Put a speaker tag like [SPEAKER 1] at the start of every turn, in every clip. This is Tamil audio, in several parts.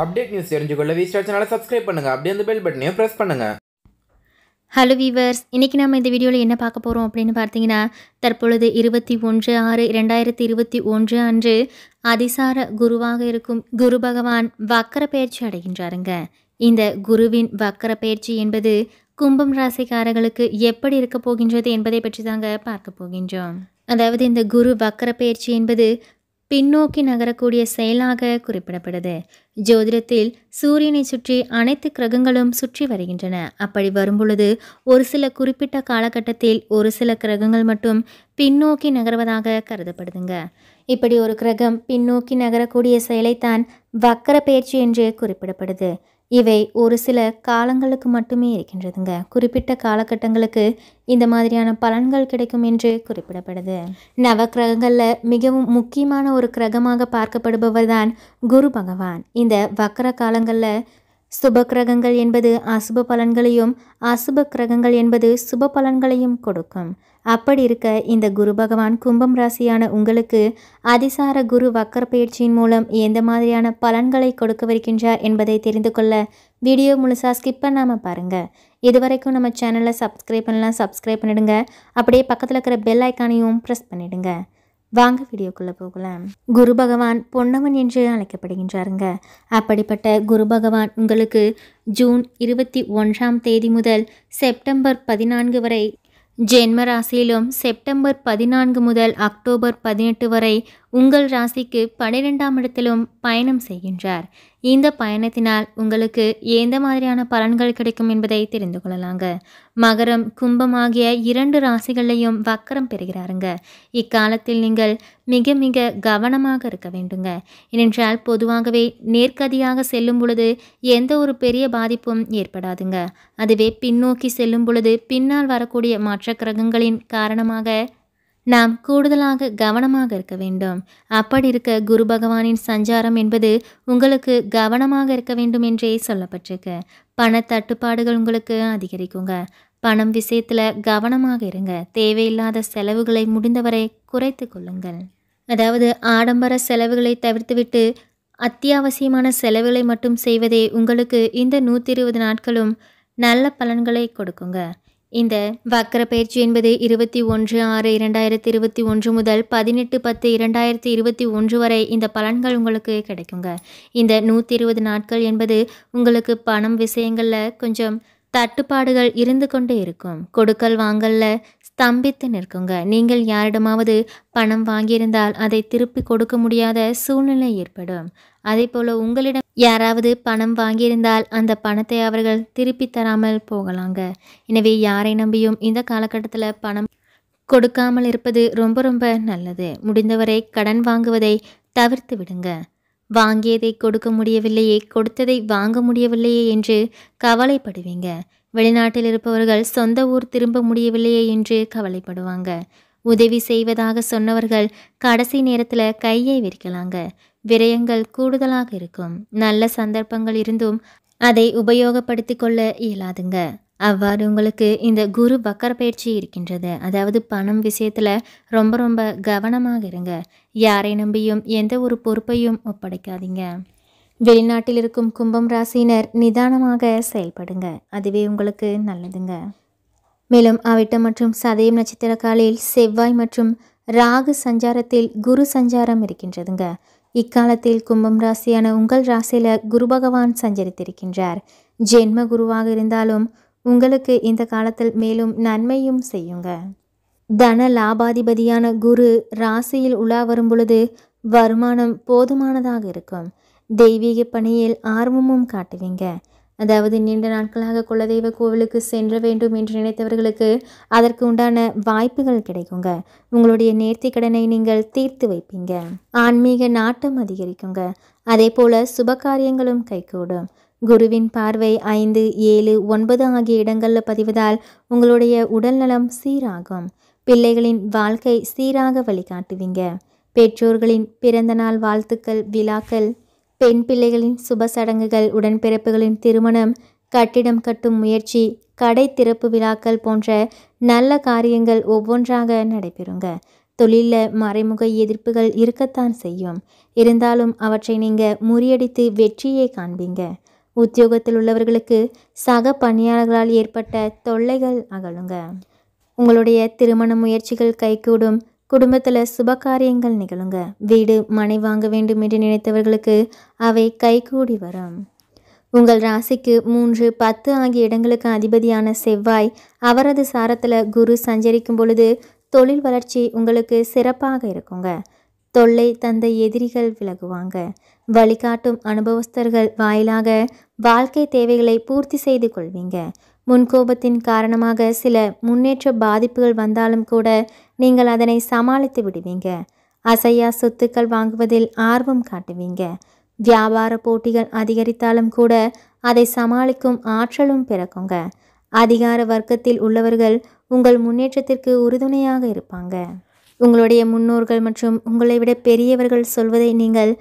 [SPEAKER 1] அப்டேட் நியூஸ் தெரிஞ்சுக்கொள்ள வி சேனலை சப்ஸ்கிரைப் பண்ணுங்கள் அப்படியே அந்த பெல் பட்டனையும் ப்ரெஸ் பண்ணுங்கள் ஹலோ வீவர்ஸ் இன்றைக்கி நம்ம இந்த வீடியோவில் என்ன பார்க்க போகிறோம் அப்படின்னு பார்த்தீங்கன்னா தற்பொழுது இருபத்தி ஒன்று ஆறு ரெண்டாயிரத்தி இருபத்தி ஒன்று அன்று அதிசார குருவாக இருக்கும் குரு பகவான் வக்கர பயிற்சி அடைகின்றாருங்க இந்த குருவின் வக்கர பயிற்சி என்பது கும்பம் ராசிக்காரர்களுக்கு எப்படி இருக்க போகின்றது என்பதை பற்றி தாங்க பார்க்க போகின்றோம் அதாவது இந்த குரு வக்கர பயிற்சி என்பது பின்னோக்கி நகரக்கூடிய செயலாக குறிப்பிடப்படுது ஜோதிடத்தில் சூரியனை சுற்றி அனைத்து கிரகங்களும் சுற்றி வருகின்றன அப்படி வரும்பொழுது ஒரு சில குறிப்பிட்ட காலகட்டத்தில் ஒரு சில கிரகங்கள் மட்டும் பின்னோக்கி நகர்வதாக கருதப்படுதுங்க இப்படி ஒரு கிரகம் பின்னோக்கி நகரக்கூடிய செயலைத்தான் வக்கர பயிற்சி என்று குறிப்பிடப்படுது இவை ஒரு சில காலங்களுக்கு மட்டுமே இருக்கின்றதுங்க குறிப்பிட்ட காலகட்டங்களுக்கு இந்த மாதிரியான பலன்கள் கிடைக்கும் என்று குறிப்பிடப்படுது நவ கிரகங்களில் மிகவும் முக்கியமான ஒரு கிரகமாக பார்க்கப்படுபவர் தான் குரு பகவான் இந்த வக்கர காலங்களில் சுப கிரகங்கள் என்பது அசுப பலன்களையும் அசுப கிரகங்கள் என்பது சுப பலன்களையும் கொடுக்கும் அப்படி இருக்க இந்த குரு பகவான் கும்பம் ராசியான உங்களுக்கு அதிசார குரு வக்கர பயிற்சியின் மூலம் எந்த மாதிரியான பலன்களை கொடுக்க வருகின்றார் என்பதை தெரிந்து கொள்ள வீடியோ முழுசாக ஸ்கிப் பண்ணாமல் பாருங்கள் இது வரைக்கும் நம்ம சேனலை சப்ஸ்கிரைப் பண்ணலாம் சப்ஸ்கிரைப் பண்ணிடுங்க அப்படியே பக்கத்தில் இருக்கிற பெல் ஐக்கானையும் ப்ரெஸ் பண்ணிவிடுங்க வாங்க வீடியோக்குள்ளே போகலாம் குரு பகவான் பொன்னவன் என்று அழைக்கப்படுகின்றாருங்க அப்படிப்பட்ட குரு பகவான் உங்களுக்கு ஜூன் இருபத்தி ஒன்றாம் தேதி முதல் செப்டம்பர் பதினான்கு வரை ஜென்ம ராசியிலும் செப்டம்பர் பதினான்கு முதல் அக்டோபர் பதினெட்டு வரை உங்கள் ராசிக்கு பனிரெண்டாம் இடத்திலும் பயணம் செய்கின்றார் இந்த பயணத்தினால் உங்களுக்கு எந்த மாதிரியான பலன்கள் கிடைக்கும் என்பதை தெரிந்து கொள்ளலாங்க மகரம் கும்பம் ஆகிய இரண்டு ராசிகளையும் வக்கரம் பெறுகிறாருங்க இக்காலத்தில் நீங்கள் மிக மிக கவனமாக இருக்க வேண்டுங்க ஏனென்றால் பொதுவாகவே நேர்கதியாக செல்லும் பொழுது எந்த ஒரு பெரிய பாதிப்பும் ஏற்படாதுங்க அதுவே பின்னோக்கி செல்லும் பொழுது பின்னால் வரக்கூடிய மாற்ற கிரகங்களின் காரணமாக நாம் கூடுதலாக கவனமாக இருக்க வேண்டும் அப்படி இருக்க குரு பகவானின் சஞ்சாரம் என்பது உங்களுக்கு கவனமாக இருக்க வேண்டும் என்றே சொல்லப்பட்டிருக்கு பண தட்டுப்பாடுகள் உங்களுக்கு அதிகரிக்குங்க பணம் விஷயத்தில் கவனமாக இருங்க தேவையில்லாத செலவுகளை முடிந்தவரை குறைத்து கொள்ளுங்கள் அதாவது ஆடம்பர செலவுகளை தவிர்த்துவிட்டு அத்தியாவசியமான செலவுகளை மட்டும் செய்வதே உங்களுக்கு இந்த நூற்றி இருபது நாட்களும் நல்ல பலன்களை கொடுக்குங்க இந்த வக்கர பயிற்சி என்பது இருபத்தி ஒன்று ஆறு இரண்டாயிரத்தி இருபத்தி ஒன்று முதல் பதினெட்டு பத்து இரண்டாயிரத்தி இருபத்தி ஒன்று வரை இந்த பலன்கள் உங்களுக்கு கிடைக்குங்க இந்த நூற்றி இருபது நாட்கள் என்பது உங்களுக்கு பணம் விஷயங்களில் கொஞ்சம் தட்டுப்பாடுகள் இருந்து கொண்டே இருக்கும் கொடுக்கல் வாங்கல்ல ஸ்தம்பித்து நிற்குங்க நீங்கள் யாரிடமாவது பணம் வாங்கியிருந்தால் அதை திருப்பி கொடுக்க முடியாத சூழ்நிலை ஏற்படும் அதே போல உங்களிடம் யாராவது பணம் வாங்கியிருந்தால் அந்த பணத்தை அவர்கள் திருப்பி தராமல் போகலாங்க எனவே யாரை நம்பியும் இந்த காலகட்டத்தில் பணம் கொடுக்காமல் இருப்பது ரொம்ப ரொம்ப நல்லது முடிந்தவரை கடன் வாங்குவதை தவிர்த்து விடுங்க வாங்கியதை கொடுக்க முடியவில்லையே கொடுத்ததை வாங்க முடியவில்லையே என்று கவலைப்படுவீங்க வெளிநாட்டில் இருப்பவர்கள் சொந்த ஊர் திரும்ப முடியவில்லையே என்று கவலைப்படுவாங்க உதவி செய்வதாக சொன்னவர்கள் கடைசி நேரத்தில் கையை விரிக்கலாங்க விரயங்கள் கூடுதலாக இருக்கும் நல்ல சந்தர்ப்பங்கள் இருந்தும் அதை உபயோகப்படுத்தி கொள்ள இயலாதுங்க அவ்வாறு உங்களுக்கு இந்த குரு பக்கர் பயிற்சி இருக்கின்றது அதாவது பணம் விஷயத்தில் ரொம்ப ரொம்ப கவனமாக இருங்க யாரை நம்பியும் எந்த ஒரு பொறுப்பையும் ஒப்படைக்காதீங்க வெளிநாட்டில் இருக்கும் கும்பம் ராசியினர் நிதானமாக செயல்படுங்க அதுவே உங்களுக்கு நல்லதுங்க மேலும் அவிட்டம் மற்றும் சதயம் காலில் செவ்வாய் மற்றும் ராகு சஞ்சாரத்தில் குரு சஞ்சாரம் இருக்கின்றதுங்க இக்காலத்தில் கும்பம் ராசியான உங்கள் ராசியில குரு பகவான் சஞ்சரித்திருக்கின்றார் ஜென்ம குருவாக இருந்தாலும் உங்களுக்கு இந்த காலத்தில் மேலும் நன்மையும் செய்யுங்க தன லாபாதிபதியான குரு ராசியில் உலா வரும் பொழுது வருமானம் போதுமானதாக இருக்கும் தெய்வீக பணியில் ஆர்வமும் காட்டுவீங்க அதாவது நீண்ட நாட்களாக குலதெய்வ கோவிலுக்கு சென்ற வேண்டும் என்று நினைத்தவர்களுக்கு அதற்கு உண்டான வாய்ப்புகள் கிடைக்குங்க உங்களுடைய நேர்த்தி கடனை நீங்கள் தீர்த்து வைப்பீங்க ஆன்மீக நாட்டம் அதிகரிக்குங்க அதே போல சுபகாரியங்களும் கைகூடும் குருவின் பார்வை ஐந்து ஏழு ஒன்பது ஆகிய இடங்களில் பதிவதால் உங்களுடைய உடல்நலம் சீராகும் பிள்ளைகளின் வாழ்க்கை சீராக வழிகாட்டுவீங்க பெற்றோர்களின் பிறந்தநாள் வாழ்த்துக்கள் விழாக்கள் பெண் பிள்ளைகளின் சுப சடங்குகள் உடன்பிறப்புகளின் திருமணம் கட்டிடம் கட்டும் முயற்சி கடை திறப்பு விழாக்கள் போன்ற நல்ல காரியங்கள் ஒவ்வொன்றாக நடைபெறுங்க தொழிலில் மறைமுக எதிர்ப்புகள் இருக்கத்தான் செய்யும் இருந்தாலும் அவற்றை நீங்கள் முறியடித்து வெற்றியை காண்பீங்க உத்தியோகத்தில் உள்ளவர்களுக்கு சக பணியாளர்களால் ஏற்பட்ட தொல்லைகள் அகலுங்க உங்களுடைய திருமண முயற்சிகள் கைகூடும் குடும்பத்தில் சுபகாரியங்கள் நிகழுங்க வீடு மனை வாங்க வேண்டும் என்று நினைத்தவர்களுக்கு அவை கைகூடி வரும் உங்கள் ராசிக்கு மூன்று பத்து ஆகிய இடங்களுக்கு அதிபதியான செவ்வாய் அவரது சாரத்தில் குரு சஞ்சரிக்கும் பொழுது தொழில் வளர்ச்சி உங்களுக்கு சிறப்பாக இருக்குங்க தொல்லை தந்த எதிரிகள் விலகுவாங்க வழிகாட்டும் அனுபவஸ்தர்கள் வாயிலாக வாழ்க்கை தேவைகளை பூர்த்தி செய்து கொள்வீங்க முன்கோபத்தின் காரணமாக சில முன்னேற்ற பாதிப்புகள் வந்தாலும் கூட நீங்கள் அதனை சமாளித்து விடுவீங்க அசையா சொத்துக்கள் வாங்குவதில் ஆர்வம் காட்டுவீங்க வியாபார போட்டிகள் அதிகரித்தாலும் கூட அதை சமாளிக்கும் ஆற்றலும் பிறக்குங்க அதிகார வர்க்கத்தில் உள்ளவர்கள் உங்கள் முன்னேற்றத்திற்கு உறுதுணையாக இருப்பாங்க உங்களுடைய முன்னோர்கள் மற்றும் உங்களை விட பெரியவர்கள் சொல்வதை நீங்கள்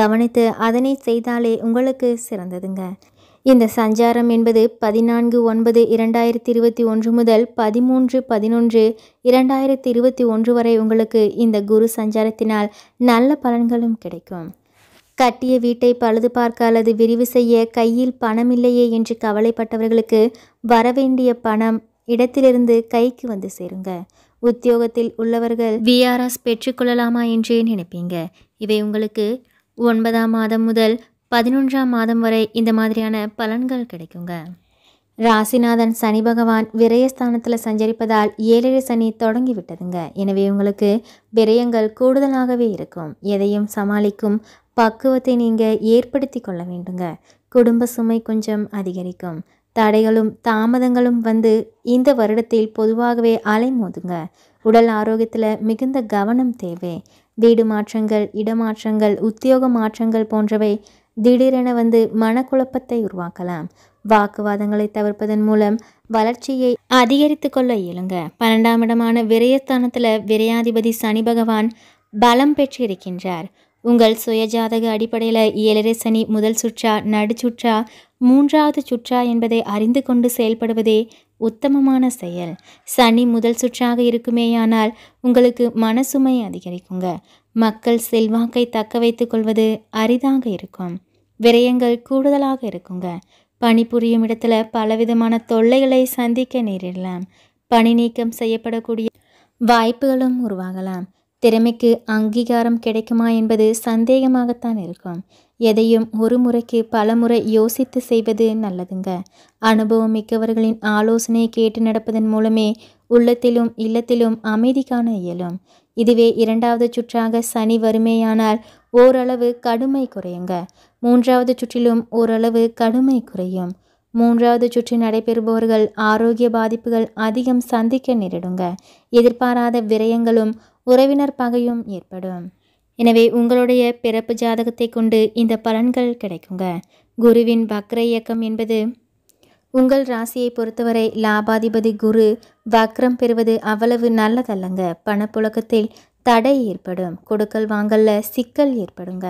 [SPEAKER 1] கவனித்து அதனை செய்தாலே உங்களுக்கு சிறந்ததுங்க இந்த சஞ்சாரம் என்பது பதினான்கு ஒன்பது இரண்டாயிரத்தி இருபத்தி ஒன்று முதல் பதிமூன்று பதினொன்று இரண்டாயிரத்தி இருபத்தி ஒன்று வரை உங்களுக்கு இந்த குரு சஞ்சாரத்தினால் நல்ல பலன்களும் கிடைக்கும் கட்டிய வீட்டை பழுது பார்க்க அல்லது விரிவு செய்ய கையில் பணம் இல்லையே என்று கவலைப்பட்டவர்களுக்கு வரவேண்டிய பணம் இடத்திலிருந்து கைக்கு வந்து சேருங்க உத்தியோகத்தில் உள்ளவர்கள் விஆர்எஸ் பெற்றுக்கொள்ளலாமா என்றே நினைப்பீங்க இவை உங்களுக்கு ஒன்பதாம் மாதம் முதல் பதினொன்றாம் மாதம் வரை இந்த மாதிரியான பலன்கள் கிடைக்குங்க ராசிநாதன் சனி பகவான் விரயஸ்தானத்தில் சஞ்சரிப்பதால் ஏழரை சனி தொடங்கி விட்டதுங்க எனவே உங்களுக்கு விரயங்கள் கூடுதலாகவே இருக்கும் எதையும் சமாளிக்கும் பக்குவத்தை நீங்கள் ஏற்படுத்தி கொள்ள வேண்டுங்க குடும்ப சுமை கொஞ்சம் அதிகரிக்கும் தடைகளும் தாமதங்களும் வந்து இந்த வருடத்தில் பொதுவாகவே அலைமோதுங்க உடல் ஆரோக்கியத்தில் மிகுந்த கவனம் தேவை வீடு மாற்றங்கள் இடமாற்றங்கள் உத்தியோக மாற்றங்கள் போன்றவை திடீரென வந்து மனக்குழப்பத்தை உருவாக்கலாம் வாக்குவாதங்களை தவிர்ப்பதன் மூலம் வளர்ச்சியை அதிகரித்து கொள்ள இயலுங்க பன்னெண்டாம் இடமான விரயஸ்தானத்தில் விரையாதிபதி சனி பகவான் பலம் பெற்றிருக்கின்றார் உங்கள் சுயஜாதக அடிப்படையில் ஏழரை சனி முதல் சுற்றா நடுச்சுற்றா மூன்றாவது சுற்றா என்பதை அறிந்து கொண்டு செயல்படுவதே உத்தமமான செயல் சனி முதல் சுற்றாக இருக்குமேயானால் உங்களுக்கு மனசுமை அதிகரிக்குங்க மக்கள் செல்வாக்கை தக்க வைத்துக் கொள்வது அரிதாக இருக்கும் விரயங்கள் கூடுதலாக இருக்குங்க பணிபுரியும் இடத்துல பலவிதமான தொல்லைகளை சந்திக்க நேரிடலாம் பணி நீக்கம் செய்யப்படக்கூடிய வாய்ப்புகளும் உருவாகலாம் திறமைக்கு அங்கீகாரம் கிடைக்குமா என்பது சந்தேகமாகத்தான் இருக்கும் எதையும் ஒரு முறைக்கு பல முறை யோசித்து செய்வது நல்லதுங்க அனுபவம் மிக்கவர்களின் ஆலோசனை கேட்டு நடப்பதன் மூலமே உள்ளத்திலும் இல்லத்திலும் அமைதி காண இயலும் இதுவே இரண்டாவது சுற்றாக சனி வறுமையானால் ஓரளவு கடுமை குறையுங்க மூன்றாவது சுற்றிலும் ஓரளவு கடுமை குறையும் மூன்றாவது சுற்று நடைபெறுபவர்கள் ஆரோக்கிய பாதிப்புகள் அதிகம் சந்திக்க நேரிடுங்க எதிர்பாராத விரயங்களும் உறவினர் பகையும் ஏற்படும் எனவே உங்களுடைய பிறப்பு ஜாதகத்தை கொண்டு இந்த பலன்கள் கிடைக்குங்க குருவின் வக்ர இயக்கம் என்பது உங்கள் ராசியை பொறுத்தவரை லாபாதிபதி குரு வக்ரம் பெறுவது அவ்வளவு நல்லதல்லங்க பணப்புழக்கத்தில் தடை ஏற்படும் கொடுக்கல் வாங்கல்ல சிக்கல் ஏற்படுங்க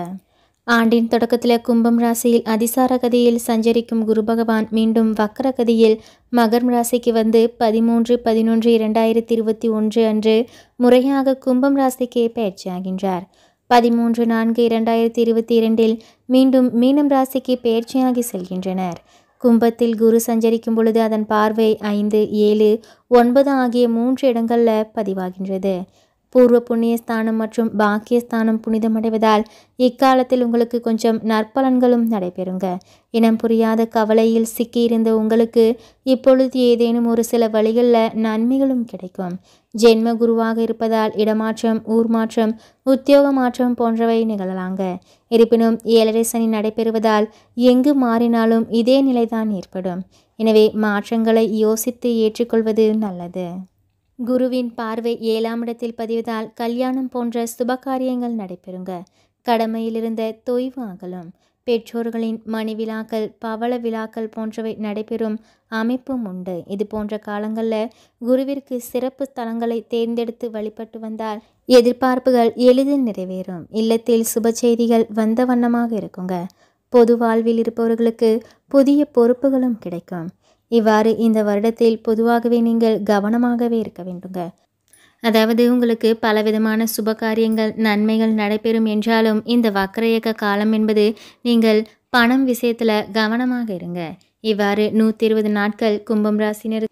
[SPEAKER 1] ஆண்டின் தொடக்கத்தில் கும்பம் ராசியில் அதிசார கதியில் சஞ்சரிக்கும் குரு பகவான் மீண்டும் வக்கர கதியில் மகர் ராசிக்கு வந்து பதிமூன்று பதினொன்று இரண்டாயிரத்தி இருபத்தி ஒன்று அன்று முறையாக கும்பம் ராசிக்கு பயிற்சியாகின்றார் பதிமூன்று நான்கு இரண்டாயிரத்தி இருபத்தி இரண்டில் மீண்டும் மீனம் ராசிக்கு பயிற்சியாகி செல்கின்றனர் கும்பத்தில் குரு சஞ்சரிக்கும் பொழுது அதன் பார்வை ஐந்து ஏழு ஒன்பது ஆகிய மூன்று இடங்களில் பதிவாகின்றது பூர்வ புண்ணிய ஸ்தானம் மற்றும் பாக்கியஸ்தானம் புனிதமடைவதால் இக்காலத்தில் உங்களுக்கு கொஞ்சம் நற்பலன்களும் நடைபெறுங்க இனம் புரியாத கவலையில் சிக்கியிருந்த உங்களுக்கு இப்பொழுது ஏதேனும் ஒரு சில வழிகளில் நன்மைகளும் கிடைக்கும் ஜென்ம குருவாக இருப்பதால் இடமாற்றம் ஊர் மாற்றம் உத்தியோக மாற்றம் போன்றவை நிகழலாங்க இருப்பினும் ஏழரை சனி நடைபெறுவதால் எங்கு மாறினாலும் இதே நிலைதான் ஏற்படும் எனவே மாற்றங்களை யோசித்து ஏற்றுக்கொள்வது நல்லது குருவின் பார்வை ஏழாம் இடத்தில் பதிவதால் கல்யாணம் போன்ற சுபகாரியங்கள் நடைபெறுங்க கடமையிலிருந்த தொய்வு அகலும் பெற்றோர்களின் மணி விழாக்கள் பவள விழாக்கள் போன்றவை நடைபெறும் அமைப்பும் உண்டு இது போன்ற காலங்களில் குருவிற்கு சிறப்பு ஸ்தலங்களை தேர்ந்தெடுத்து வழிபட்டு வந்தால் எதிர்பார்ப்புகள் எளிதில் நிறைவேறும் இல்லத்தில் சுப செய்திகள் வந்த வண்ணமாக இருக்குங்க பொது வாழ்வில் இருப்பவர்களுக்கு புதிய பொறுப்புகளும் கிடைக்கும் இவ்வாறு இந்த வருடத்தில் பொதுவாகவே நீங்கள் கவனமாகவே இருக்க வேண்டுங்க அதாவது உங்களுக்கு பலவிதமான சுப காரியங்கள் நன்மைகள் நடைபெறும் என்றாலும் இந்த வக்கரையக்க காலம் என்பது நீங்கள் பணம் விஷயத்தில் கவனமாக இருங்க இவ்வாறு நூற்றி இருபது நாட்கள் கும்பம் ராசினர்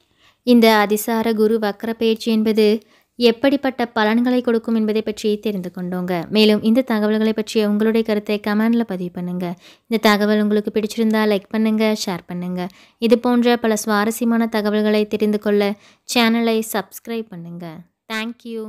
[SPEAKER 1] இந்த அதிசார குரு வக்கர பயிற்சி என்பது எப்படிப்பட்ட பலன்களை கொடுக்கும் என்பதை பற்றி தெரிந்து கொண்டோங்க மேலும் இந்த தகவல்களை பற்றிய உங்களுடைய கருத்தை கமெண்டில் பதிவு பண்ணுங்கள் இந்த தகவல் உங்களுக்கு பிடிச்சிருந்தா லைக் பண்ணுங்கள் ஷேர் பண்ணுங்கள் இது போன்ற பல சுவாரஸ்யமான தகவல்களை தெரிந்து கொள்ள சேனலை சப்ஸ்கிரைப் பண்ணுங்கள் தேங்க்யூ